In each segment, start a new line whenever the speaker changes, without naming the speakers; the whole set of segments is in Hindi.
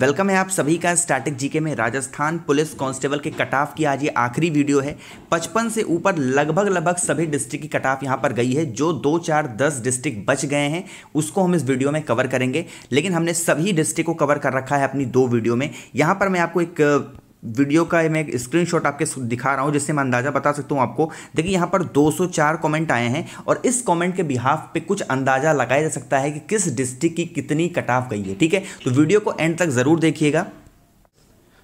वेलकम है आप सभी का स्टैटिक जीके में राजस्थान पुलिस कांस्टेबल के कटाफ की आज ये आखिरी वीडियो है 55 से ऊपर लगभग लगभग सभी डिस्ट्रिक्ट की कटाफ यहाँ पर गई है जो दो चार दस डिस्ट्रिक्ट बच गए हैं उसको हम इस वीडियो में कवर करेंगे लेकिन हमने सभी डिस्ट्रिक्ट को कवर कर रखा है अपनी दो वीडियो में यहाँ पर मैं आपको एक वीडियो का मैं एक स्क्रीनशॉट आपके दिखा रहा हूँ जिससे मैं अंदाज़ा बता सकता हूँ आपको देखिए यहाँ पर 204 कमेंट आए हैं और इस कमेंट के बिहाफ पे कुछ अंदाज़ा लगाया जा सकता है कि किस डिस्ट्रिक्ट की कितनी कटाव गई है ठीक है तो वीडियो को एंड तक ज़रूर देखिएगा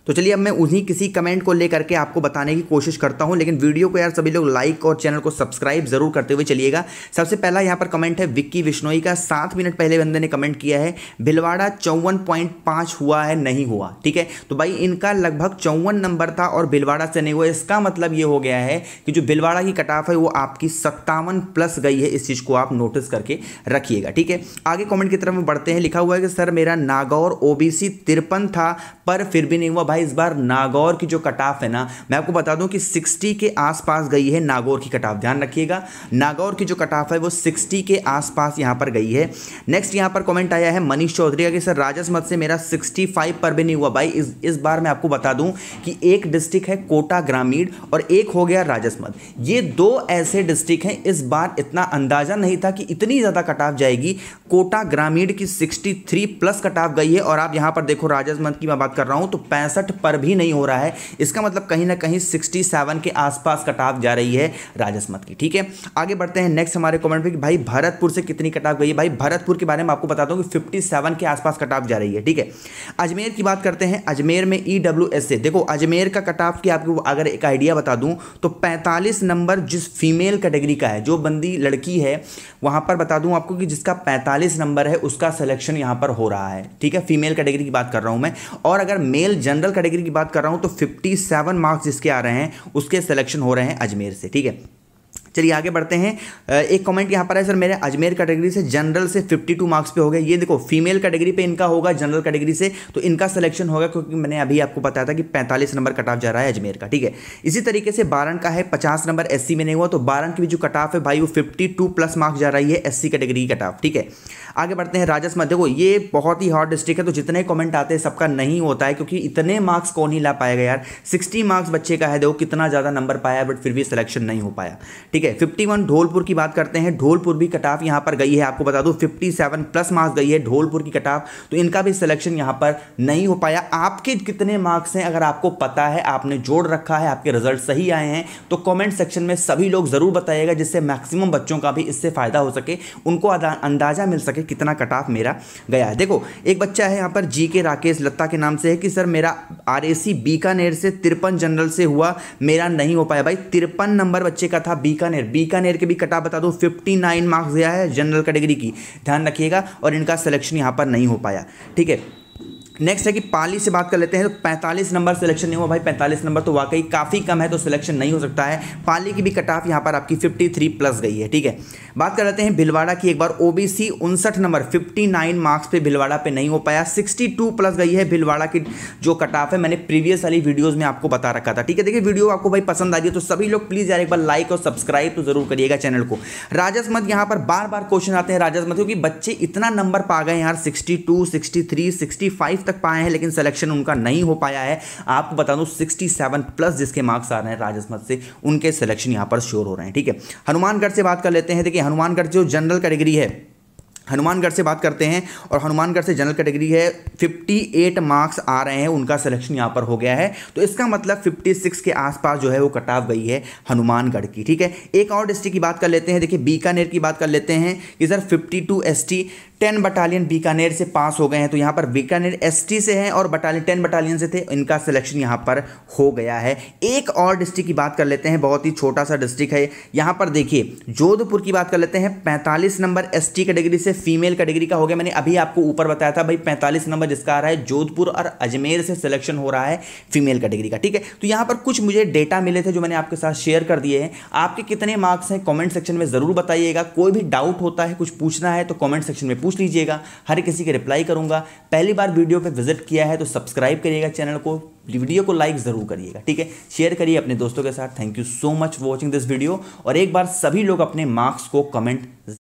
तो चलिए अब मैं उन्हीं किसी कमेंट को लेकर के आपको बताने की कोशिश करता हूँ लेकिन वीडियो को यार सभी लोग लाइक और चैनल को सब्सक्राइब जरूर करते हुए चलिएगा सबसे पहला यहाँ पर कमेंट है विक्की विश्नोई का सात मिनट पहले बंदे ने कमेंट किया है भिलवाड़ा चौवन पॉइंट पाँच हुआ है नहीं हुआ ठीक है तो भाई इनका लगभग चौवन नंबर था और भिलवाड़ा से नहीं हुआ इसका मतलब ये हो गया है कि जो भिलवाड़ा की कटाफ है वो आपकी सत्तावन प्लस गई है इस चीज़ को आप नोटिस करके रखिएगा ठीक है आगे कॉमेंट की तरफ बढ़ते हैं लिखा हुआ है कि सर मेरा नागौर ओबीसी तिरपन था पर फिर भी नहीं हुआ भाई इस बार नागौर की जो कटाफ है ना मैं आपको बता दूं कि 60 के आसपास गई है नागौर की कटाफ ध्यान रखिएगा नागौर की जो कटाफ है वो 60 के आसपास यहां पर गई है नेक्स्ट यहां पर कमेंट आया है मनीष चौधरी का कि सर राजस मत से मेरा 65 पर भी नहीं हुआ भाई इस, इस बार मैं आपको बता दूँ कि एक डिस्ट्रिक्ट है कोटा ग्रामीण और एक हो गया राजस मत ये दो ऐसे डिस्ट्रिक्ट हैं इस बार इतना अंदाजा नहीं था कि इतनी ज़्यादा कटाफ जाएगी कोटा ग्रामीण की सिक्सटी प्लस कटाफ गई है और आप यहाँ पर देखो राजस मत की मैं बात कर रहा हूँ तो पैंसठ सड़सठ पर भी नहीं हो रहा है इसका मतलब कहीं ना कहीं सिक्सटी सेवन के आसपास कटाव जा रही है राजस्मत की ठीक है आगे बढ़ते हैं नेक्स्ट हमारे कॉमेंट में भाई भरतपुर से कितनी कटाव गई है भाई भरतपुर के बारे में आपको बताता हूँ कि फिफ्टी के आसपास कटाव जा रही है ठीक है अजमेर की बात करते हैं अजमेर में ई e से देखो अजमेर का कटाव की आपको अगर एक आइडिया बता दूँ तो पैंतालीस नंबर जिस फीमेल कैटेगरी का है जो बंदी लड़की है वहाँ पर बता दूँ आपको कि जिसका पैंतालीस नंबर है उसका सिलेक्शन यहाँ पर हो रहा है ठीक है फीमेल कैटेगरी की बात कर रहा हूँ मैं और अगर मेल जनरल जनरल कैटेगरी की बात कर रहा हूं तो 57 मार्क्स जिसके आ रहे हैं उसके सिलेक्शन हो रहे हैं अजमेर से ठीक है चलिए आगे बढ़ते हैं एक कमेंट यहाँ पर है सर मेरे अजमेर कैटेगरी से जनरल से 52 मार्क्स पे हो गए ये देखो फीमेल कैटेगरी पे इनका होगा जनरल कैटेगरी से तो इनका सिलेक्शन होगा क्योंकि मैंने अभी आपको बताया था कि 45 नंबर कट ऑफ जा रहा है अजमेर का ठीक है इसी तरीके से बारन का है पचास नंबर एस में नहीं हुआ तो बारन की भी जो कट ऑफ है भाई वो फिफ्टी प्लस मार्क्स जा रही है एस कैटेगरी की कट ऑफ ठीक है आगे बढ़ते हैं राजस मध्य को ये बहुत ही हॉट डिस्ट्रिक्ट है तो जितने कॉमेंट आते हैं सबका नहीं होता है क्योंकि इतने मार्क्स कौन ही ला पाएगा यार सिक्सटी मार्क्स बच्चे का है देखो कितना ज़्यादा नंबर पाया बट फिर भी सिलेक्शन नहीं हो पाया ठीक ठीक है 51 ढोलपुर की बात करते हैं ढोलपुर भी कट ऑफ यहाँ पर गई है आपको बता दूँ 57 प्लस मार्क्स गई है ढोलपुर की कट ऑफ तो इनका भी सिलेक्शन यहां पर नहीं हो पाया आपके कितने मार्क्स हैं अगर आपको पता है आपने जोड़ रखा है आपके रिजल्ट सही आए हैं तो कॉमेंट सेक्शन में सभी लोग ज़रूर बताइएगा जिससे मैक्सिमम बच्चों का भी इससे फ़ायदा हो सके उनको अंदाज़ा मिल सके कितना कट ऑफ मेरा गया है देखो एक बच्चा है यहाँ पर जी के राकेश लत्ता के नाम से है कि सर मेरा आर बीकानेर से तिरपन जनरल से हुआ मेरा नहीं हो पाया भाई तिरपन नंबर बच्चे का था बीकानेर बीकानेर बीकानेर के भी कटा बता दो फिफ्टी नाइन मार्क्स गया है जनरल कैटेगरी की ध्यान रखिएगा और इनका सिलेक्शन यहाँ पर नहीं हो पाया ठीक है नेक्स्ट है कि पाली से बात कर लेते हैं तो पैंतालीस नंबर सिलेक्शन नहीं हुआ भाई पैंतालीस नंबर तो वाकई काफ़ी कम है तो सिलेक्शन नहीं हो सकता है पाली की भी कट ऑफ यहाँ पर आपकी फिफ्टी थ्री प्लस गई है ठीक है बात कर लेते हैं भिलवाड़ा की एक बार ओबीसी उनसठ नंबर फिफ्टी नाइन मार्क्स पे भिलवाड़ा पे नहीं हो पाया सिक्सटी टू प्लस गई है भिलवाड़ा की जो कट ऑफ है मैंने प्रीवियस वाली वीडियोज़ में आपको बता रखा था ठीक है देखिए वीडियो आपको भाई पसंद आ गई तो सभी लोग प्लीज़ यार एक बार लाइक और सब्सक्राइब तो जरूर करिएगा चैनल को राजस मत यहाँ पर बार बार क्वेश्चन आते हैं राजस मत क्योंकि बच्चे इतना नंबर पा गए यार sixty two sixty three sixty five तक तक पाए हैं लेकिन सिलेक्शन उनका नहीं हो पाया है आपको बता दूँ सिक्सटी प्लस जिसके मार्क्स आ रहे हैं राजस्मत से उनके सिलेक्शन यहाँ पर श्योर हो रहे हैं ठीक है हनुमानगढ़ से बात कर लेते हैं देखिए हनुमानगढ़ जो जनरल कैटेगरी है हनुमानगढ़ से बात करते हैं और हनुमानगढ़ से जनरल कैटेगरी है 58 मार्क्स आ रहे हैं उनका सिलेक्शन यहाँ पर हो गया है तो इसका मतलब 56 के आसपास जो है वो कटाव गई है हनुमानगढ़ की ठीक है एक और डिस्ट्रिक्ट की बात कर लेते हैं देखिए बीकानेर की बात कर लेते हैं कि sir 52 to S ten battalion Bikaner से पास हो गए हैं तो यहाँ पर बीकानेर एस से हैं और बटालियन टेन बटालियन से थे इनका सिलेक्शन यहाँ पर हो गया है एक और डिस्ट्रिक्ट की बात कर लेते हैं बहुत ही छोटा सा डिस्ट्रिक्ट है यहाँ पर देखिए जोधपुर की बात कर लेते हैं पैंतालीस नंबर टी कैटेगरी से जैसे फीमेल कैटेगरी का हो गया मैंने अभी आपको ऊपर बताया था भाई पैंतालीस नंबर जिसका आ रहा है जोधपुर और अजमेर से सिलेक्शन हो रहा है फीमेल कैटेगरी का ठीक है तो यहाँ पर कुछ मुझे डेटा मिले थे जो मैंने आपके साथ शेयर कर दिए हैं आपके कितने मार्क्स हैं कॉमेंट सेक्शन में ज़रूर बताइएगा कोई भी डाउट होता है कुछ पूछना है तो कॉमेंट सेक्शन में पूछ लीजिएगा हर किसी की रिप्लाई करूँगा पहली बार वीडियो पर विजिट किया है तो सब्सक्राइब करिएगा चैनल को वीडियो को लाइक ज़रूर करिएगा ठीक है शेयर करिए अपने दोस्तों के साथ thank you so much watching this video और एक बार सभी लोग अपने मार्क्स को कमेंट